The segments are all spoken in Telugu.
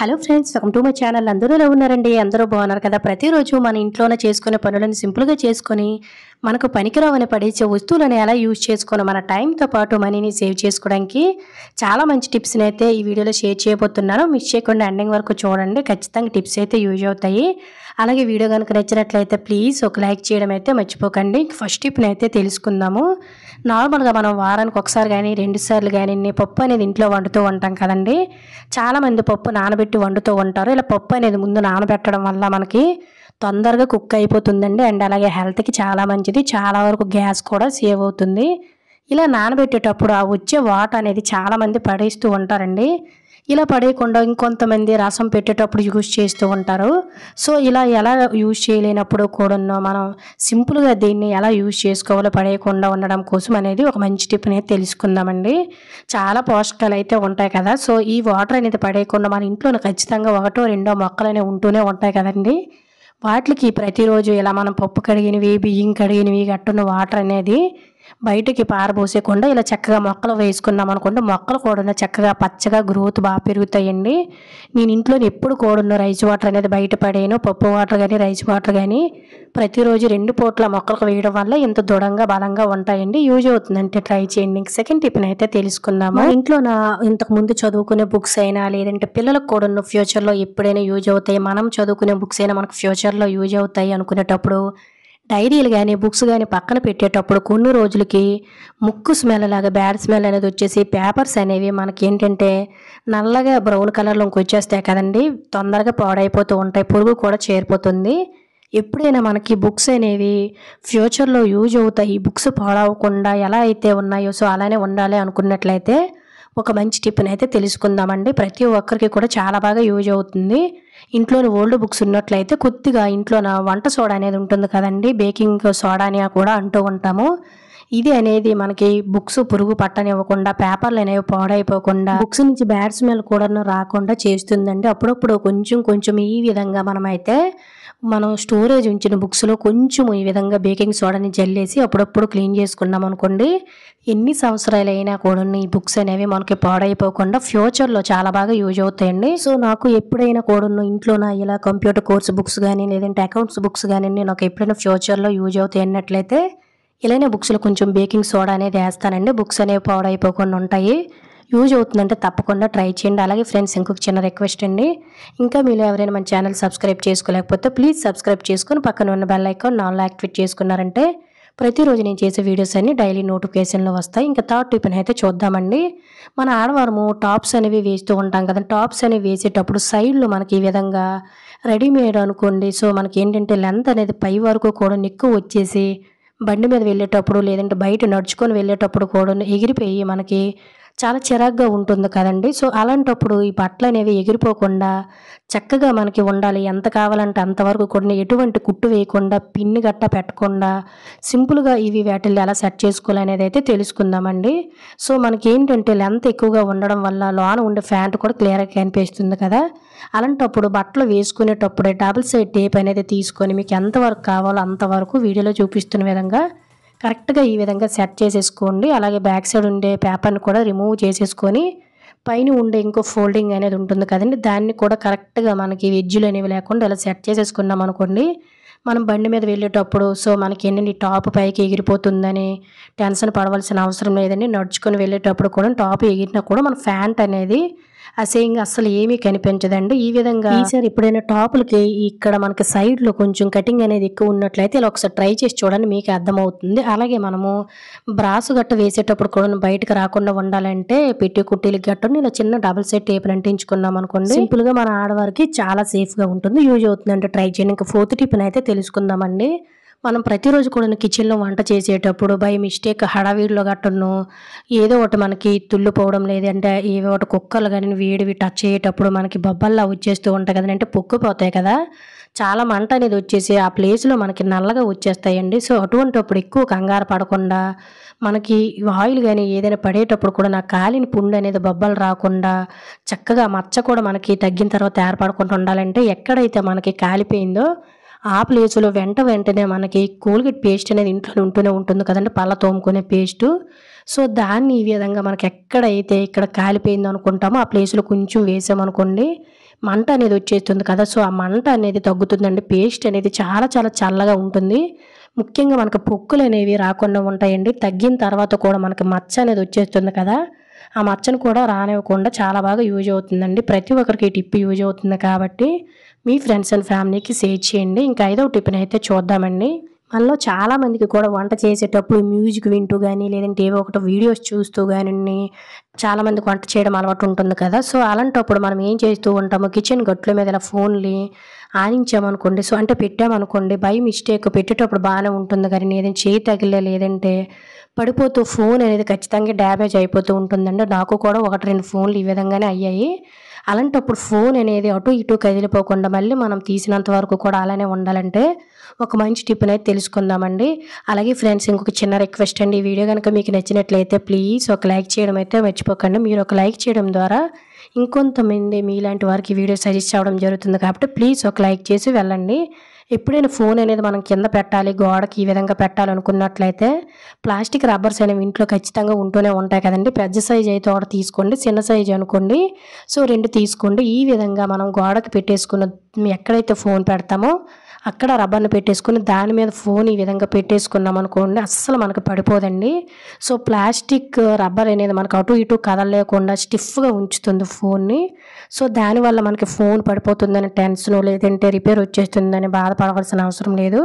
hello friends welcome to my channel అందరూ ఎలా ఉన్నారండి అందరూ బాగున్నారు కదా ప్రతిరోజు మన ఇంట్లోనే చేసుకునే పనులను సింపుల్గా చేసుకొని మనకు పనికిరావని పడేసే వస్తువులను ఎలా యూజ్ చేసుకొని మన టైంతో పాటు మనీని సేవ్ చేసుకోవడానికి చాలా మంచి టిప్స్ని అయితే ఈ వీడియోలో షేర్ చేయబోతున్నాను మిస్ చేయకుండా ఎండింగ్ వరకు చూడండి ఖచ్చితంగా టిప్స్ అయితే యూజ్ అవుతాయి అలాగే వీడియో కనుక నచ్చినట్లయితే ప్లీజ్ ఒక లైక్ చేయడం అయితే మర్చిపోకండి ఫస్ట్ టిప్ని అయితే తెలుసుకుందాము నార్మల్గా మనం వారానికి ఒకసారి కానీ రెండుసార్లు కానీ పప్పు అనేది ఇంట్లో వండుతూ ఉంటాం కదండి చాలామంది పప్పు నానబెట్టి నానబెట్టి వండుతూ ఉంటారు ఇలా పప్పు అనేది ముందు నానబెట్టడం వల్ల మనకి తొందరగా కుక్ అయిపోతుందండి అండ్ అలాగే హెల్త్కి చాలా మంచిది చాలా వరకు గ్యాస్ కూడా సేవ్ అవుతుంది ఇలా నానబెట్టేటప్పుడు ఆ వచ్చే వాటర్ అనేది చాలామంది పడేస్తూ ఉంటారండి ఇలా పడేయకుండా ఇంకొంతమంది రసం పెట్టేటప్పుడు యూజ్ చేస్తూ ఉంటారు సో ఇలా ఎలా యూజ్ చేయలేనప్పుడు కూడా మనం సింపుల్గా దీన్ని ఎలా యూజ్ చేసుకోవాలో పడేయకుండా ఉండడం కోసం అనేది ఒక మంచి టిప్ అనేది తెలుసుకుందామండి చాలా పోషకాలు అయితే ఉంటాయి కదా సో ఈ వాటర్ అనేది పడేయకుండా మన ఇంట్లో ఖచ్చితంగా ఒకటో రెండో మొక్కలు అనేవి ఉంటూనే ఉంటాయి కదండి వాటికి ప్రతిరోజు ఇలా మనం పప్పు కడిగినవి బియ్యం కడిగినవి గట్టున్న వాటర్ అనేది బయటికి పారబోసేకుండా ఇలా చక్కగా మొక్కలు వేసుకున్నాం అనుకుంటే మొక్కలు కూడా చక్కగా పచ్చగా గ్రోత్ బాగా పెరుగుతాయండి నేను ఇంట్లో ఎప్పుడు కూడున్న రైస్ వాటర్ అనేది బయటపడేను పప్పు వాటర్ కానీ రైస్ వాటర్ కానీ ప్రతిరోజు రెండు పూట్ల మొక్కలకు వేయడం వల్ల ఇంత దృఢంగా బలంగా ఉంటాయండి యూజ్ అవుతుందంటే ట్రై చేయండి సెకండ్ టిఫిన్ అయితే తెలుసుకుందాము ఇంట్లో నా ఇంతకు ముందు చదువుకునే బుక్స్ అయినా లేదంటే పిల్లలకు కూడున్న ఫ్యూచర్లో ఎప్పుడైనా యూజ్ అవుతాయి మనం చదువుకునే బుక్స్ అయినా మనకు ఫ్యూచర్లో యూజ్ అవుతాయి అనుకునేటప్పుడు డైరీలు కానీ బుక్స్ కానీ పక్కన పెట్టేటప్పుడు కొన్ని రోజులకి ముక్కు స్మెల్ లాగా బ్యాడ్ స్మెల్ అనేది వచ్చేసి పేపర్స్ అనేవి మనకి ఏంటంటే నల్లగా బ్రౌన్ కలర్లో ఇంకొచ్చేస్తాయి కదండి తొందరగా పాడైపోతూ ఉంటాయి పురుగు కూడా చేరిపోతుంది ఎప్పుడైనా మనకి బుక్స్ అనేవి ఫ్యూచర్లో యూజ్ అవుతాయి బుక్స్ పాడవకుండా ఎలా అయితే ఉన్నాయో సో అలానే ఉండాలి అనుకున్నట్లయితే ఒక మంచి టిప్ని అయితే తెలుసుకుందామండి ప్రతి ఒక్కరికి కూడా చాలా బాగా యూజ్ అవుతుంది ఇంట్లోని ఓల్డ్ బుక్స్ ఉన్నట్లయితే కొద్దిగా ఇంట్లోన వంట సోడా అనేది ఉంటుంది కదండి బేకింగ్ సోడా అని కూడా అంటూ ఉంటాము ఇది అనేది మనకి బుక్స్ పురుగు పట్టనివ్వకుండా పేపర్లు అనేవి పాడైపోకుండా బుక్స్ నుంచి బ్యాడ్ స్మెల్ కూడా రాకుండా చేస్తుందండి అప్పుడప్పుడు కొంచెం కొంచెం ఈ విధంగా మనమైతే మనం స్టోరేజ్ ఉంచిన బుక్స్లో కొంచెం ఈ విధంగా బేకింగ్ సోడాని జల్లేసి అప్పుడప్పుడు క్లీన్ చేసుకున్నాం అనుకోండి ఎన్ని సంవత్సరాలైనా కూడా ఈ బుక్స్ అనేవి మనకి పాడైపోకుండా ఫ్యూచర్లో చాలా బాగా యూజ్ అవుతాయండి సో నాకు ఎప్పుడైనా కూడా ఇంట్లో నా ఇలా కంప్యూటర్ కోర్స్ బుక్స్ కానీ లేదంటే అకౌంట్స్ బుక్స్ కానీ నాకు ఎప్పుడైనా ఫ్యూచర్లో యూజ్ అవుతాయి అన్నట్లయితే ఇలానే బుక్స్లో కొంచెం బేకింగ్ సోడా అనేది వేస్తానండి బుక్స్ అనేవి పాడైపోకుండా ఉంటాయి యూజ్ అవుతుందంటే తప్పకుండా ట్రై చేయండి అలాగే ఫ్రెండ్స్ ఇంకొక చిన్న రిక్వెస్ట్ అండి ఇంకా మీరు ఎవరైనా మన ఛానల్ సబ్స్క్రైబ్ చేసుకోలేకపోతే ప్లీజ్ సబ్స్క్రైబ్ చేసుకుని పక్కన ఉన్న బెల్ ఐకాన్ నాన్ యాక్టివేట్ చేసుకున్నారంటే ప్రతిరోజు నేను చేసే వీడియోస్ అన్నీ డైలీ నోటిఫికేషన్లో వస్తాయి ఇంకా థర్డ్ టిఫిన్ అయితే చూద్దామండి మన ఆడవారము టాప్స్ అనేవి వేస్తూ ఉంటాం కదా టాప్స్ అనేవి వేసేటప్పుడు సైడ్లు మనకి ఈ విధంగా రెడీమేడ్ అనుకోండి సో మనకి ఏంటంటే లెంత్ అనేది పై వరకు కూడా నిక్కు వచ్చేసి బండి మీద వెళ్ళేటప్పుడు లేదంటే బయట నడుచుకొని వెళ్ళేటప్పుడు కూడా ఎగిరిపోయి మనకి చాలా చిరాగ్గా ఉంటుంది కదండి సో అలాంటప్పుడు ఈ బట్టలు అనేవి ఎగిరిపోకుండా చక్కగా మనకి ఉండాలి ఎంత కావాలంటే అంతవరకు కూడా ఎటువంటి కుట్టు వేయకుండా పిన్ గట్ట పెట్టకుండా సింపుల్గా ఇవి వేటల్ని ఎలా సెట్ చేసుకోవాలనేది అయితే తెలుసుకుందామండి సో మనకి ఏంటంటే లెంత్ ఎక్కువగా ఉండడం వల్ల లోన ఉండే ఫ్యాంట్ కూడా క్లియర్గా కనిపిస్తుంది కదా అలాంటప్పుడు బట్టలు వేసుకునేటప్పుడే డబుల్ సైడ్ టేప్ అనేది తీసుకొని మీకు ఎంతవరకు కావాలో అంతవరకు వీడియోలో చూపిస్తున్న విధంగా కరెక్ట్గా ఈ విధంగా సెట్ చేసేసుకోండి అలాగే బ్యాక్ సైడ్ ఉండే పేపర్ని కూడా రిమూవ్ చేసేసుకొని పైన ఉండే ఇంకో ఫోల్డింగ్ అనేది ఉంటుంది కదండి దాన్ని కూడా కరెక్ట్గా మనకి వెజ్జులు అనేవి లేకుండా ఇలా సెట్ చేసేసుకున్నాం అనుకోండి మనం బండి మీద వెళ్ళేటప్పుడు సో మనకి ఏంటంటే టాప్ పైకి ఎగిరిపోతుందని టెన్షన్ పడవలసిన అవసరం లేదని నడుచుకొని వెళ్ళేటప్పుడు కూడా టాప్ ఎగిరినా కూడా మన ఫ్యాంట్ అనేది సేయింగ్ అసలు ఏమీ కనిపించదండి ఈ విధంగా ఈసారి ఎప్పుడైనా టాపులకి ఇక్కడ మనకి సైడ్ లో కొంచెం కటింగ్ అనేది ఎక్కువ ఉన్నట్లయితే ఇలా ఒకసారి ట్రై చేసి చూడండి మీకు అర్థమవుతుంది అలాగే మనము బ్రాస్ గట్ట వేసేటప్పుడు కూడా బయటకు రాకుండా ఉండాలంటే పెట్టి కుట్టీలు గట్టని ఇలా చిన్న డబుల్ సెట్ టేప్ అంటించుకున్నాం అనుకోండి గా మన ఆడవారికి చాలా సేఫ్గా ఉంటుంది యూజ్ అవుతుందండి ట్రై చేయడానికి ఫోర్త్ టిప్ అయితే తెలుసుకుందామండి మనం ప్రతిరోజు కూడా కిచెన్లో వంట చేసేటప్పుడు బై మిస్టేక్ హడావిడిలో గట్టను ఏదో ఒకటి మనకి తుళ్ళిపోవడం లేదంటే ఏదో ఒకటి కుక్కలు కానీ వేడివి టచ్ చేయటప్పుడు మనకి బొబ్బల్లా వచ్చేస్తూ ఉంటాయి కదండి అంటే పొక్కుపోతాయి కదా చాలా మంట అనేది వచ్చేసి ఆ ప్లేస్లో మనకి నల్లగా వచ్చేస్తాయండి సో అటువంటిప్పుడు ఎక్కువ కంగారు పడకుండా మనకి ఆయిల్ కానీ ఏదైనా పడేటప్పుడు కూడా నా కాలిని పుండు అనేది బొబ్బలు రాకుండా చక్కగా మచ్చ కూడా మనకి తగ్గిన తర్వాత ఏర్పడకుండా ఉండాలంటే ఎక్కడైతే మనకి కాలిపోయిందో ఆ ప్లేస్లో వెంట వెంటనే మనకి కోల్గేట్ పేస్ట్ అనేది ఇంట్లో ఉంటూనే ఉంటుంది కదండి పళ్ళ తోముకునే పేస్టు సో దాన్ని ఈ విధంగా మనకి ఎక్కడైతే ఇక్కడ కాలిపోయింది అనుకుంటామో ఆ ప్లేస్లో కొంచెం వేసామనుకోండి మంట అనేది వచ్చేస్తుంది కదా సో ఆ మంట అనేది తగ్గుతుందండి పేస్ట్ అనేది చాలా చాలా చల్లగా ఉంటుంది ముఖ్యంగా మనకు పొక్కులు అనేవి రాకుండా ఉంటాయండి తగ్గిన తర్వాత కూడా మనకి మచ్చ అనేది వచ్చేస్తుంది కదా ఆ మచ్చను కూడా రానివ్వకుండా చాలా బాగా యూజ్ అవుతుందండి ప్రతి ఒక్కరికి ఈ టిప్ యూజ్ అవుతుంది కాబట్టి మీ ఫ్రెండ్స్ అండ్ ఫ్యామిలీకి షేర్ చేయండి ఇంకా ఐదో టిఫిన్ అయితే చూద్దామండి మనలో చాలామందికి కూడా వంట చేసేటప్పుడు మ్యూజిక్ వింటూ కానీ లేదంటే ఏవో ఒకటి వీడియోస్ చూస్తూ కానీ చాలామందికి వంట చేయడం అలవాటు ఉంటుంది కదా సో అలాంటప్పుడు మనం ఏం చేస్తూ ఉంటాము కిచెన్ గట్ల మీద ఫోన్లు ఆనించామనుకోండి సో అంటే పెట్టామనుకోండి బై మిస్టేక్ పెట్టేటప్పుడు బాగానే ఉంటుంది కానీ ఏదైనా చేయి తగిలే లేదంటే పడిపోతూ ఫోన్ అనేది ఖచ్చితంగా డ్యామేజ్ అయిపోతూ ఉంటుందండి నాకు కూడా ఒకటి రెండు ఫోన్లు ఈ విధంగానే అయ్యాయి అలాంటప్పుడు ఫోన్ అనేది అటు ఇటు కదిలిపోకుండా మళ్ళీ మనం తీసినంత వరకు కూడా అలానే ఉండాలంటే ఒక మంచి టిప్ అనేది తెలుసుకుందామండి అలాగే ఫ్రెండ్స్ ఇంకొక చిన్న రిక్వెస్ట్ అండి ఈ వీడియో కనుక మీకు నచ్చినట్లయితే ప్లీజ్ ఒక లైక్ చేయడం అయితే మర్చిపోకండి మీరు ఒక లైక్ చేయడం ద్వారా ఇంకొంతమంది మీలాంటి వారికి వీడియో సజెస్ట్ అవ్వడం జరుగుతుంది కాబట్టి ప్లీజ్ ఒక లైక్ చేసి వెళ్ళండి ఎప్పుడైనా ఫోన్ అనేది మనం కింద పెట్టాలి గోడకి ఈ విధంగా పెట్టాలనుకున్నట్లయితే ప్లాస్టిక్ రబ్బర్స్ అనేవి ఇంట్లో ఖచ్చితంగా ఉంటూనే ఉంటాయి కదండి పెద్ద సైజ్ అయితే ఒకటి తీసుకోండి చిన్న సైజ్ అనుకోండి సో రెండు తీసుకోండి ఈ విధంగా మనం గోడకి పెట్టేసుకున్న ఎక్కడైతే ఫోన్ పెడతామో అక్కడ రబ్బర్ని పెట్టేసుకుని దాని మీద ఫోన్ ఈ విధంగా పెట్టేసుకున్నాం అనుకోండి అస్సలు మనకు పడిపోదండి సో ప్లాస్టిక్ రబ్బర్ అనేది మనకు అటు ఇటు కదలలేకుండా స్టిఫ్గా ఉంచుతుంది ఫోన్ని సో దానివల్ల మనకి ఫోన్ పడిపోతుందని టెన్షన్ లేదంటే రిపేర్ వచ్చేస్తుందని బాధపడవలసిన అవసరం లేదు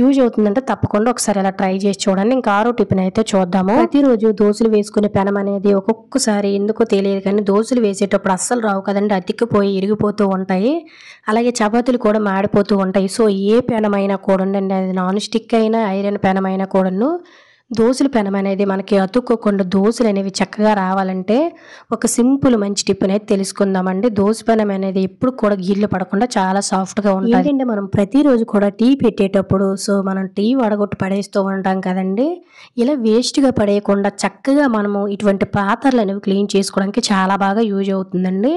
యూజ్ అవుతుందంటే తప్పకుండా ఒకసారి అలా ట్రై చేసి చూడండి ఇంకా ఆరో టిఫిన్ అయితే చూద్దాము ప్రతిరోజు దోశలు వేసుకునే పెనం అనేది ఒక్కొక్కసారి ఎందుకో తెలియదు కానీ దోశలు వేసేటప్పుడు అస్సలు రావు కదండి అతికిపోయి ఇరిగిపోతూ ఉంటాయి అలాగే చపాతీలు కూడా మాడిపోతూ ఉంటాయి సో ఏ పెనమైనా కూడా అది నాన్ స్టిక్ అయినా ఐరన్ పెనమైనా కూడాను దోశల పెనం అనేది మనకి అతుక్కోకుండా దోశలు అనేవి చక్కగా రావాలంటే ఒక సింపుల్ మంచి టిప్ అనేది తెలుసుకుందామండి దోశ పెనం అనేది ఎప్పుడు కూడా గీళ్ళు పడకుండా చాలా సాఫ్ట్గా ఉంటుంది ఏంటంటే మనం ప్రతిరోజు కూడా టీ పెట్టేటప్పుడు సో మనం టీ వడగొట్టు పడేస్తూ ఉంటాం కదండి ఇలా వేస్ట్గా పడేయకుండా చక్కగా మనము ఇటువంటి పాత్రలు అనేవి క్లీన్ చేసుకోవడానికి చాలా బాగా యూజ్ అవుతుందండి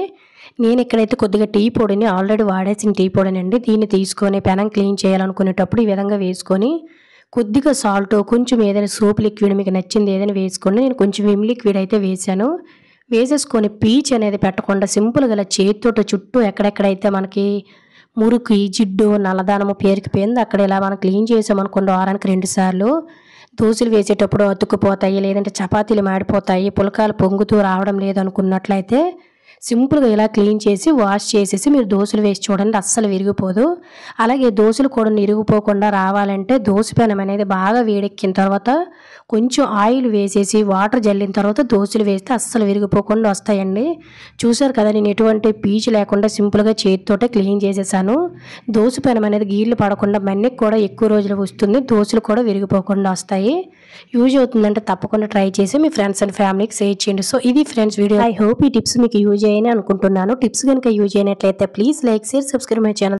నేను ఇక్కడైతే కొద్దిగా టీ పొడిని ఆల్రెడీ వాడేసిన టీ పొడిని అండి దీన్ని తీసుకొని పెనం క్లీన్ చేయాలనుకునేటప్పుడు ఈ విధంగా వేసుకొని కొద్దిగా సాల్ట్ కొంచెం ఏదైనా సోప్ లిక్విడ్ మీకు నచ్చింది ఏదైనా వేసుకోండి నేను కొంచెం విమ్ లిక్విడ్ అయితే వేశాను వేసేసుకొని పీచ్ అనేది పెట్టకుండా సింపుల్గా ఇలా చేతితో చుట్టూ ఎక్కడెక్కడైతే మనకి ఈ జిడ్డు నల్లదానము పేరుకుపోయింది అక్కడ ఇలా మనం క్లీన్ చేసామనుకోండి వారానికి రెండుసార్లు దోశలు వేసేటప్పుడు అతుక్కుపోతాయి లేదంటే చపాతీలు మాడిపోతాయి పులకాలు పొంగుతూ రావడం లేదనుకున్నట్లయితే సింపుల్గా ఇలా క్లీన్ చేసి వాష్ చేసేసి మీరు దోశలు వేసి చూడండి అస్సలు విరిగిపోదు అలాగే దోశలు కూడా విరిగిపోకుండా రావాలంటే దోశపెనం అనేది బాగా వేడెక్కిన తర్వాత కొంచెం ఆయిల్ వేసేసి వాటర్ జల్లిన తర్వాత దోశలు వేస్తే అస్సలు విరిగిపోకుండా వస్తాయండి చూశారు కదా నేను ఎటువంటి పీచు లేకుండా సింపుల్గా చేతితోటే క్లీన్ చేసేసాను దోశపెనం అనేది గీళ్ళు పడకుండా మన్నికి కూడా ఎక్కువ రోజులు వస్తుంది దోశలు కూడా విరిగిపోకుండా వస్తాయి యూజ్ అవుతుందంటే తప్పకుండా ట్రై చేసి మీ ఫ్రెండ్స్ అండ్ ఫ్యామిలీకి సేర్ చేయండి సో ఇది ఫ్రెండ్స్ వీడియో ఐ హోప్ ఈ టిప్స్ మీకు యూజ్ చేయని అనుకుంటున్నాను టిప్స్ కనుక యూజ్ అయినట్లయితే please like share subscribe my channel